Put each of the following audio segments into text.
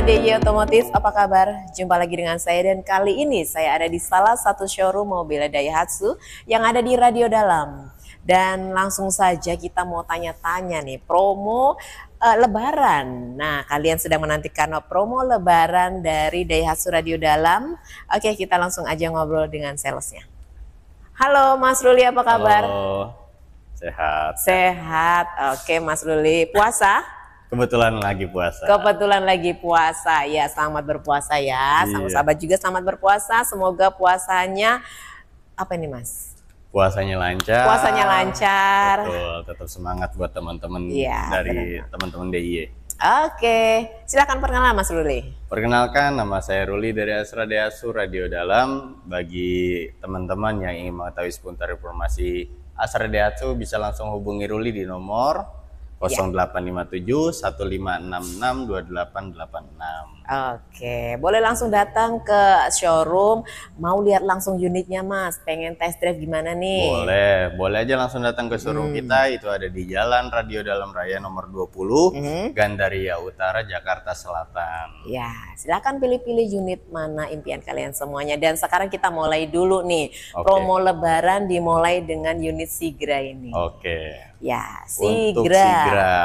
DJ Otomotif, apa kabar? Jumpa lagi dengan saya dan kali ini saya ada di salah satu showroom mobil Daihatsu yang ada di Radio Dalam. Dan langsung saja kita mau tanya-tanya nih promo uh, lebaran. Nah, kalian sedang menantikan promo lebaran dari Daihatsu Radio Dalam. Oke, kita langsung aja ngobrol dengan salesnya. Halo Mas Ruli, apa kabar? Halo. Sehat. Sehat. Oke, Mas Ruli, puasa? Kebetulan lagi puasa. Kebetulan lagi puasa. Ya, selamat berpuasa ya. Sama iya. sahabat juga selamat berpuasa. Semoga puasanya apa ini, Mas? Puasanya lancar. Puasanya lancar. Betul, tetap semangat buat teman-teman iya, dari teman-teman DIY. Oke, silakan perkenalan Mas Ruli. Perkenalkan, nama saya Ruli dari Asra Deasu Radio Dalam. Bagi teman-teman yang ingin mengetahui seputar informasi Asra Deasu bisa langsung hubungi Ruli di nomor 0857 1566 2886. Oke, boleh langsung datang ke showroom, mau lihat langsung unitnya Mas, pengen test drive gimana nih? Boleh, boleh aja langsung datang ke showroom hmm. kita, itu ada di Jalan Radio Dalam Raya nomor 20, hmm. Gandaria Utara, Jakarta Selatan. Ya, silahkan pilih-pilih unit mana impian kalian semuanya. Dan sekarang kita mulai dulu nih, okay. promo lebaran dimulai dengan unit Sigra ini. Oke. Okay. Ya, sigra. Untuk sigra.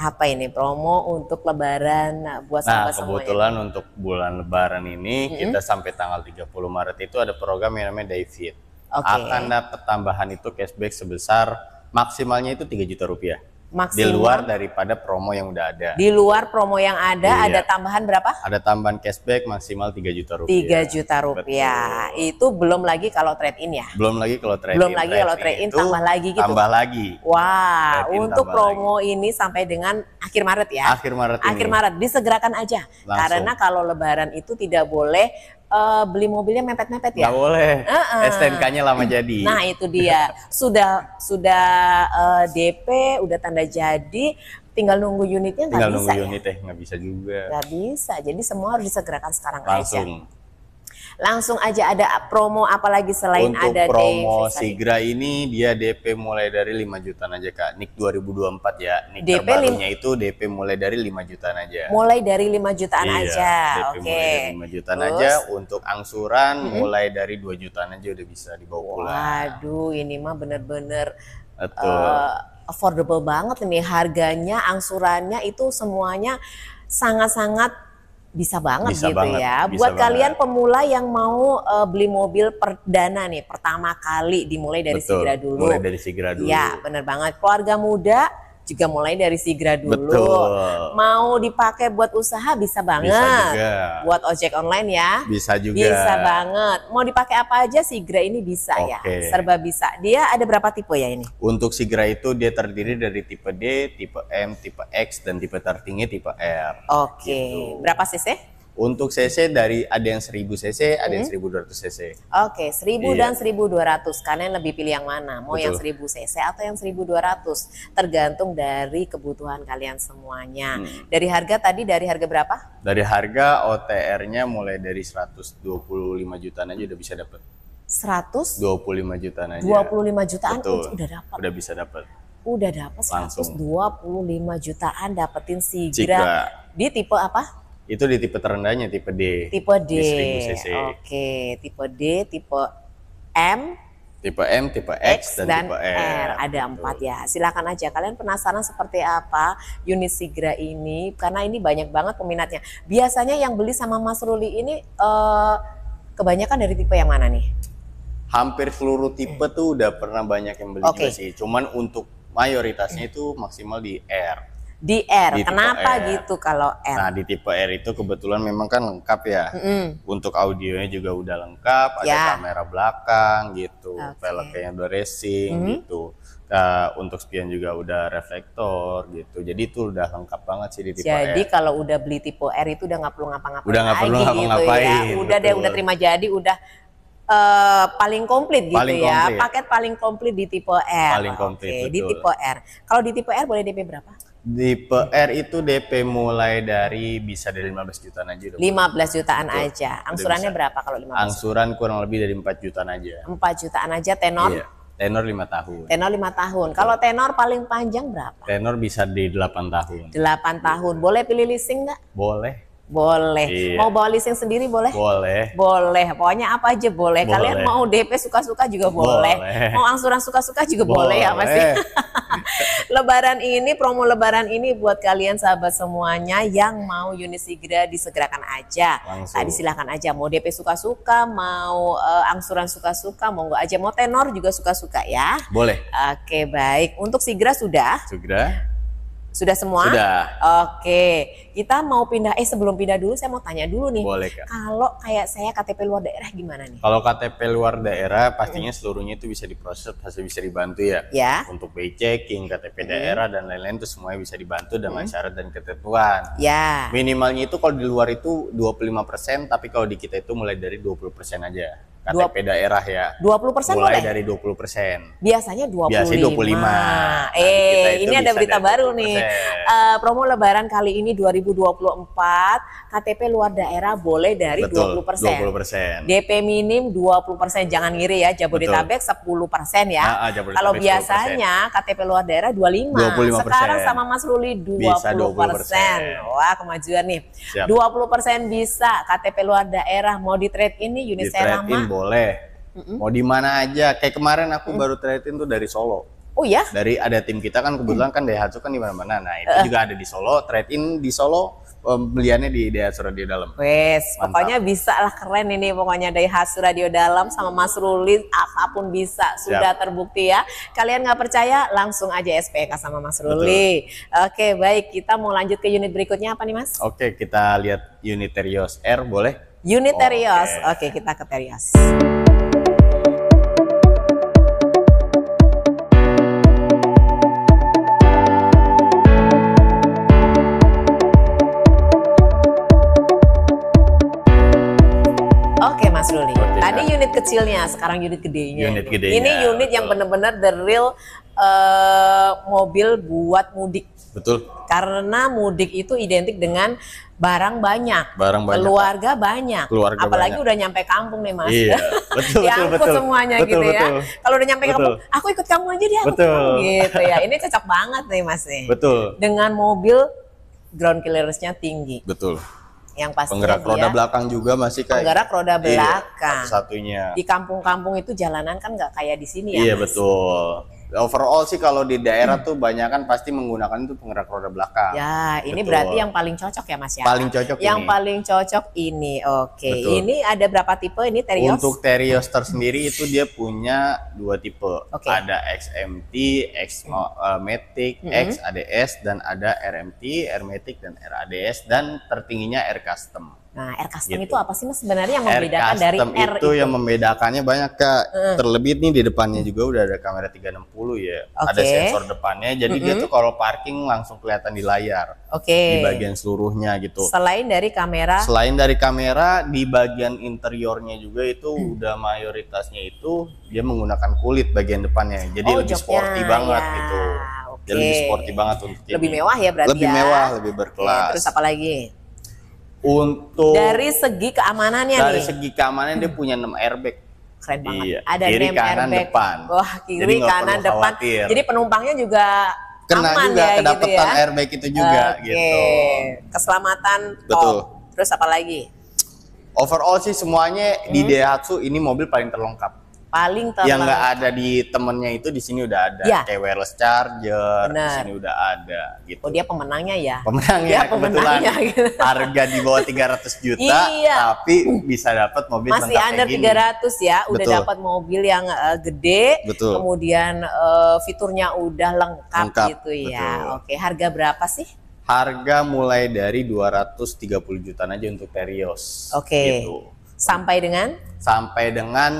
Apa ini promo untuk lebaran nah, buat nah, sahabat Nah, ya? kebetulan untuk bulan lebaran ini mm-hmm. kita sampai tanggal 30 Maret itu ada program yang namanya David. Okay. Akan ada pertambahan itu cashback sebesar maksimalnya itu 3 juta rupiah maksimal. Di luar daripada promo yang udah ada. Di luar promo yang ada iya. ada tambahan berapa? Ada tambahan cashback maksimal 3 juta rupiah. 3 juta rupiah. Betul. Itu belum lagi kalau trade in ya? Belum lagi kalau trade in. Belum lagi kalau trade in, in tambah lagi gitu. Tambah lagi. Wah, wow, untuk promo lagi. ini sampai dengan akhir Maret ya. Akhir Maret. Akhir ini. Maret disegerakan aja. Langsung. Karena kalau lebaran itu tidak boleh uh, beli mobilnya mepet-mepet ya. Nggak boleh. Uh -uh. STNK-nya lama jadi. Nah itu dia. Sudah sudah uh, eh, DP, udah tanda jadi, tinggal nunggu unitnya nggak bisa. Tinggal nunggu ya? unitnya nggak bisa juga. Nggak bisa. Jadi semua harus disegerakan sekarang Langsung. aja langsung aja ada promo apalagi selain Untuk ada promo DP Sigra ini dia DP mulai dari 5 jutaan aja Kak. NIK 2024 ya. NIK DP terbarunya itu DP mulai dari 5 jutaan aja. Mulai dari 5 jutaan iya, aja. DP okay. mulai dari 5 jutaan Terus. aja untuk angsuran hmm. mulai dari 2 jutaan aja udah bisa dibawa pulang. Waduh, ini mah bener-bener uh, affordable banget nih harganya, angsurannya itu semuanya sangat-sangat bisa banget bisa gitu banget, ya. Buat banget. kalian pemula yang mau uh, beli mobil perdana nih, pertama kali dimulai dari Betul, Sigra dulu. Mulai dari Sigra iya, dulu. Ya, bener banget. Keluarga muda juga mulai dari Sigra dulu. Betul. Mau dipakai buat usaha bisa banget. Bisa juga. Buat ojek online ya. Bisa juga. Bisa banget. Mau dipakai apa aja Sigra ini bisa okay. ya. Serba bisa. Dia ada berapa tipe ya ini? Untuk Sigra itu dia terdiri dari tipe D, tipe M, tipe X dan tipe tertinggi tipe R. Oke. Okay. Gitu. Berapa cc? Untuk cc dari ada yang 1000 cc, ada hmm. yang 1200 cc. Oke, okay, 1000 iya. dan 1200. Kalian lebih pilih yang mana? Mau Betul. yang 1000 cc atau yang 1200? Tergantung dari kebutuhan kalian semuanya. Hmm. Dari harga tadi dari harga berapa? Dari harga OTR-nya mulai dari 125 jutaan aja udah bisa dapat. 100 25 jutaan aja. 25 jutaan Betul. udah dapat. Udah bisa dapat udah dapat 125 jutaan dapetin Sigra. Di tipe apa? Itu di tipe terendahnya tipe D. Tipe D. Oke, okay. tipe D, tipe M, tipe M, tipe X, X dan, dan tipe R. R. Ada empat ya. Silakan aja kalian penasaran seperti apa unit Sigra ini karena ini banyak banget peminatnya. Biasanya yang beli sama Mas Ruli ini uh, kebanyakan dari tipe yang mana nih? Hampir seluruh tipe tuh udah pernah banyak yang beli okay. juga sih. Cuman untuk mayoritasnya itu maksimal di R di R. Di Kenapa R. gitu kalau R? Nah, di tipe R itu kebetulan memang kan lengkap ya. Mm Untuk audionya juga udah lengkap, ada yeah. kamera belakang gitu, okay. velgnya udah racing mm -hmm. gitu. Uh, untuk spion juga udah reflektor gitu. Jadi itu udah lengkap banget sih di tipe jadi, R. Jadi kalau udah beli tipe R itu udah nggak perlu ngapa-ngapain. Udah nggak perlu ngapa-ngapain. Gitu ya. Udah deh, udah terima jadi, udah uh, paling komplit gitu paling ya. Komplit. Paket paling komplit di tipe R. Paling komplit. Okay, di tipe R. Kalau di tipe R boleh DP berapa? di PR itu DP mulai dari bisa dari 15 jutaan aja. Udah 15 jutaan Betul. aja. Angsurannya berapa kalau 15? Angsuran kurang lebih dari 4 jutaan aja. 4 jutaan aja tenor? Iya. Tenor 5 tahun. Tenor 5 tahun. Kalau tenor paling panjang berapa? Tenor bisa di 8 tahun. 8 tahun. Boleh pilih leasing nggak? Boleh. Boleh. Iya. Mau bawa leasing sendiri boleh? Boleh. Boleh. Pokoknya apa aja boleh. boleh. Kalian mau DP suka-suka juga boleh. boleh. Mau angsuran suka-suka juga boleh, boleh ya Mas. lebaran ini promo lebaran ini buat kalian sahabat semuanya yang mau unit segera disegerakan aja. Langsung. Tadi silahkan aja mau DP suka-suka, mau uh, angsuran suka-suka, mau nggak aja mau tenor juga suka-suka ya. Boleh. Oke, baik. Untuk segera sudah? Segera. Sudah semua? Sudah. Oke. Kita mau pindah eh sebelum pindah dulu saya mau tanya dulu nih. Boleh, Kak. Kalau kayak saya KTP luar daerah gimana nih? Kalau KTP luar daerah pastinya seluruhnya itu bisa diproses, pasti bisa dibantu ya. Ya. Untuk pay checking, KTP hmm. daerah dan lain-lain itu semuanya bisa dibantu dengan hmm. syarat dan ketentuan. Ya. Minimalnya itu kalau di luar itu 25%, tapi kalau di kita itu mulai dari 20% aja. KTP 20, daerah ya. 20 persen Mulai boleh? dari 20 persen. Biasanya 25. Biasanya 25. Eh, nah, eh, ini ada berita baru nih. Uh, promo Lebaran kali ini 2024 KTP luar daerah boleh dari Betul, 20%. 20%. DP minim 20%. Jangan ngiri ya Jabodetabek Betul. 10% ya. Nah, Kalau biasanya 10%. KTP luar daerah 25. 25%. Sekarang sama Mas Ruli 20%. Bisa 20%. Wah, kemajuan nih. Siap. 20% bisa KTP luar daerah mau di trade ini Unisera di trade in boleh. Mm -hmm. Mau di mana aja. Kayak kemarin aku mm -hmm. baru trade tuh dari Solo Oh ya? Dari ada tim kita kan kebetulan hmm. kan Daihatsu kan di mana-mana. Nah itu uh. juga ada di Solo, trade in di Solo Beliannya di Daihatsu Radio Dalam. Wes, pokoknya bisa lah keren ini pokoknya Daihatsu Radio Dalam sama Mas Ruli apapun bisa sudah Siap. terbukti ya. Kalian nggak percaya langsung aja SPK sama Mas Ruli. Betul. Oke, baik kita mau lanjut ke unit berikutnya apa nih Mas? Oke, kita lihat unit Terios R boleh? Unit Terios. okay. Oke, kita ke Terios. unit kecilnya, sekarang unit gedenya. Unit gedenya. Ini unit betul. yang benar-benar the real uh, mobil buat mudik. Betul. Karena mudik itu identik dengan barang banyak, barang banyak, keluarga banyak, keluarga apalagi banyak. udah nyampe kampung nih mas, iya, betul, ya betul, betul, semuanya betul, gitu betul, ya. Kalau udah nyampe betul. kampung, aku ikut kamu aja deh, aku betul. Kamu, gitu ya. Ini cocok banget nih mas nih. Betul. Dengan mobil ground clearance-nya tinggi. Betul yang pasti penggerak dia, ya, roda belakang juga masih kayak penggerak roda iya, belakang iya, satu satunya di kampung-kampung itu jalanan kan nggak kayak di sini ya iya betul overall sih kalau di daerah hmm. tuh banyak kan pasti menggunakan itu penggerak roda belakang. Ya, ini berarti yang paling cocok ya Mas ya. Paling cocok yang ini. paling cocok ini. Oke. Betul. Ini ada berapa tipe ini Terios? Untuk Terios tersendiri itu dia punya dua tipe. Okay. Ada XMT, X hmm. Eh, Matic, hmm. X ADS dan ada RMT, R Matic dan RADS dan tertingginya R Custom. Nah, air custom gitu. itu apa sih mas sebenarnya yang membedakan air dari air itu, itu? yang membedakannya banyak kak. Mm. Terlebih nih di depannya juga udah ada kamera 360 ya. Okay. Ada sensor depannya jadi mm -hmm. dia tuh kalau parking langsung kelihatan di layar. Oke. Okay. Di bagian seluruhnya gitu. Selain dari kamera? Selain dari kamera di bagian interiornya juga itu mm. udah mayoritasnya itu dia menggunakan kulit bagian depannya. Jadi oh, lebih joknya. sporty banget ya. gitu. Okay. Jadi lebih sporty banget untuk Lebih ini. mewah ya berarti Lebih ya. mewah, lebih ya, berkelas. Okay, terus apa lagi? Untuk dari segi keamanannya dari nih. segi keamanan dia hmm. punya 6 airbag. Keren banget. Iya. Ada kiri, kanan, airbag. depan. Wah, kiri, Jadi kanan, depan. Khawatir. Jadi penumpangnya juga kena aman juga ya, kedapetan gitu ya. airbag itu juga okay. gitu. Keselamatan Betul. top. Terus apa lagi? Overall sih semuanya hmm. di Daihatsu ini mobil paling terlengkap paling terlalu yang nggak ada di temennya itu di sini udah ada ya. kayak wireless charger di sini udah ada gitu oh dia pemenangnya ya pemenangnya dia pemenangnya, gitu. harga di bawah 300 juta iya. tapi bisa dapat mobil masih under tiga ratus ya udah dapat mobil yang uh, gede Betul. kemudian uh, fiturnya udah lengkap, lengkap gitu ya Betul. oke harga berapa sih harga mulai dari 230 jutaan aja untuk Terios oke okay. gitu. sampai dengan sampai dengan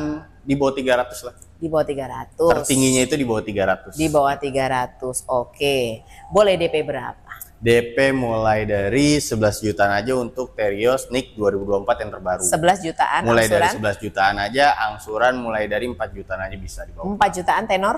di bawah 300 lah. Di bawah 300. Tertingginya itu di bawah 300. Di bawah 300. Oke. Boleh DP berapa? DP mulai dari 11 jutaan aja untuk Terios Nick 2024 yang terbaru. 11 jutaan Mulai angsuran? dari 11 jutaan aja, angsuran mulai dari 4 jutaan aja bisa di bawah. 4 jutaan tenor?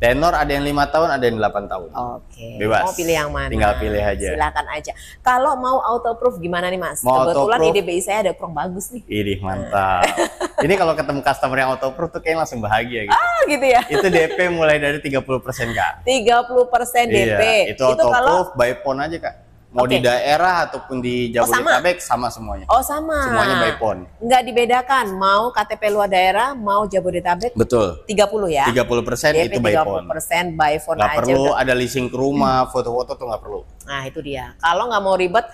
Tenor ada yang lima tahun, ada yang delapan tahun. Oke. Bebas. Mau pilih yang mana? Tinggal pilih aja. Silakan aja. Kalau mau auto proof gimana nih Mas? Mau Kebetulan di DBI saya ada kurang bagus nih. Ini mantap. Ini kalau ketemu customer yang auto approve tuh kayaknya langsung bahagia gitu. Ah, gitu ya. Itu DP mulai dari 30% Kak. 30% DP. Iya, itu, itu auto approve kalau... by phone aja Kak mau okay. di daerah ataupun di oh, Jabodetabek oh, sama? sama semuanya. Oh sama. Semuanya by phone. Enggak dibedakan mau KTP luar daerah mau Jabodetabek. Betul. 30 ya. 30 persen itu by phone. 30 by phone nggak aja. perlu ada leasing ke rumah, foto-foto hmm. tuh nggak perlu. Nah itu dia. Kalau nggak mau ribet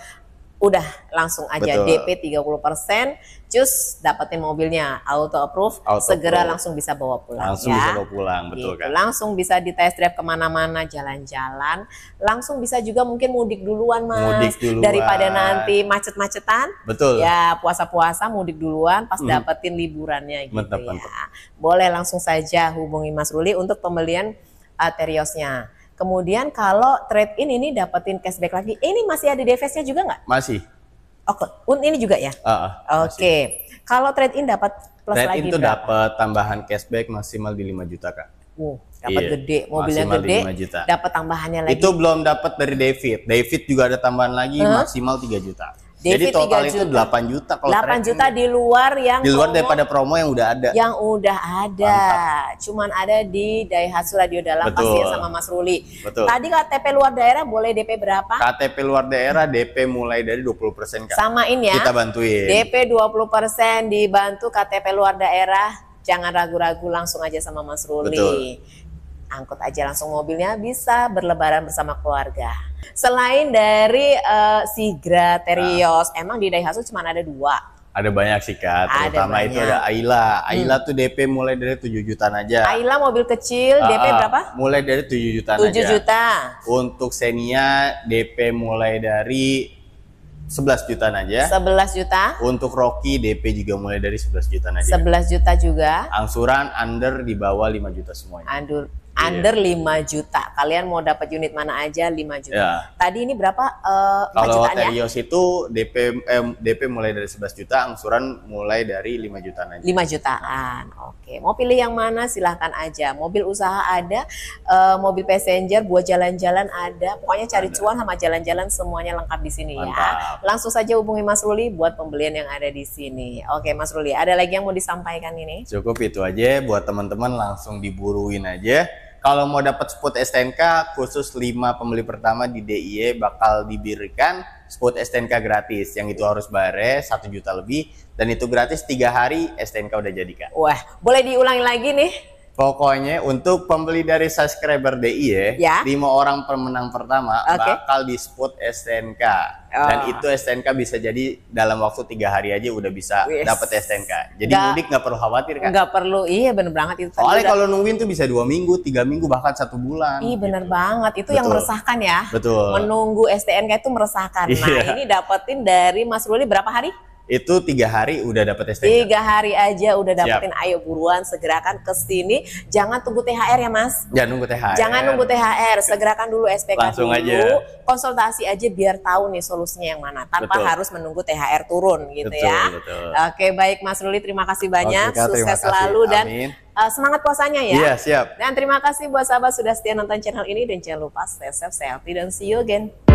udah langsung aja Betul. DP 30%, cus dapetin mobilnya auto approve, auto segera approve. langsung bisa bawa pulang langsung ya. bisa bawa pulang, betul gitu. kan. Langsung bisa di test drive kemana-mana, jalan-jalan. Langsung bisa juga mungkin mudik duluan mas, mudik duluan. daripada nanti macet-macetan. Ya puasa-puasa mudik duluan, pas hmm. dapetin liburannya gitu mantap, ya. Mantap. Boleh langsung saja hubungi Mas Ruli untuk pembelian uh, teriosnya Kemudian kalau trade in ini dapetin cashback lagi, ini masih ada DFS-nya juga nggak? Masih. Oh, Oke, okay. ini juga ya? Uh, Oke. Okay. Kalau trade in dapat plus trade lagi in itu dapat tambahan cashback maksimal di 5 juta, Kak. Wow, dapat iya, gede, mobilnya gede, dapat tambahannya lagi. Itu belum dapat dari David. David juga ada tambahan lagi -huh. maksimal 3 juta. Jadi total itu 8 juta kalau 8 juta di luar yang di luar daripada promo yang udah ada. Yang udah ada. Mantap. Cuman ada di Daihatsu Radio Dalam Betul. pasti sama Mas Ruli. Betul. Tadi KTP luar daerah boleh DP berapa? KTP luar daerah DP mulai dari 20% Kak. Samain ya. Kita bantuin. DP 20% dibantu KTP luar daerah. Jangan ragu-ragu langsung aja sama Mas Ruli. Betul angkut aja langsung mobilnya bisa berlebaran bersama keluarga. Selain dari uh, eh, Sigra, Terios, nah. emang di Daihatsu cuma ada dua. Ada banyak sih kak, terutama itu ada Aila. Aila hmm. tuh DP mulai dari 7 jutaan aja. Aila mobil kecil, uh, ah, DP ah. berapa? Mulai dari 7 jutaan 7 aja. juta. Untuk Xenia, DP mulai dari 11 jutaan aja. 11 juta. Untuk Rocky DP juga mulai dari 11 jutaan aja. 11 juta juga. Angsuran under di bawah 5 juta semuanya. Andur Iya. under yeah. 5 juta. Kalian mau dapat unit mana aja 5 juta. Yeah. Tadi ini berapa uh, Kalau ya? Terios itu DP eh, DP mulai dari 11 juta, angsuran mulai dari 5 jutaan aja. 5 jutaan. Oke, okay. mau pilih yang mana silahkan aja. Mobil usaha ada, uh, mobil passenger buat jalan-jalan ada. Pokoknya cari cuan sama jalan-jalan semuanya lengkap di sini ya. Mantap. ya. Langsung saja hubungi Mas Ruli buat pembelian yang ada di sini. Oke, okay, Mas Ruli, ada lagi yang mau disampaikan ini? Cukup itu aja buat teman-teman langsung diburuin aja. Kalau mau dapat spot STNK khusus 5 pembeli pertama di DIY bakal diberikan spot STNK gratis. Yang itu harus bare 1 juta lebih dan itu gratis tiga hari STNK udah jadi Kak. Wah, boleh diulangi lagi nih Pokoknya untuk pembeli dari subscriber DI ya, ya. lima orang pemenang pertama okay. bakal spot STNK. Oh. Dan itu STNK bisa jadi dalam waktu tiga hari aja udah bisa yes. dapat STNK. Jadi gak, mudik nggak perlu khawatir kan? Nggak perlu, iya bener banget itu. Soalnya kalau nungguin tuh bisa dua minggu, tiga minggu bahkan satu bulan. Iya bener gitu. banget, itu Betul. yang meresahkan ya. Betul. Menunggu STNK itu meresahkan. Nah iya. ini dapetin dari Mas Ruli berapa hari? itu tiga hari udah dapet STNK. Tiga hari aja udah dapetin. Siap. Ayo buruan segerakan ke sini. Jangan tunggu THR ya Mas. Jangan nunggu THR. Jangan nunggu THR. Segerakan dulu SPK Langsung dulu. Aja. Konsultasi aja biar tahu nih solusinya yang mana. Tanpa betul. harus menunggu THR turun gitu betul, ya. Betul. Oke baik Mas Ruli terima kasih banyak. Oke, Sukses kasih. selalu dan Uh, semangat puasanya ya. Iya, siap. Dan terima kasih buat sahabat sudah setia nonton channel ini dan jangan lupa stay safe, stay healthy dan see you again.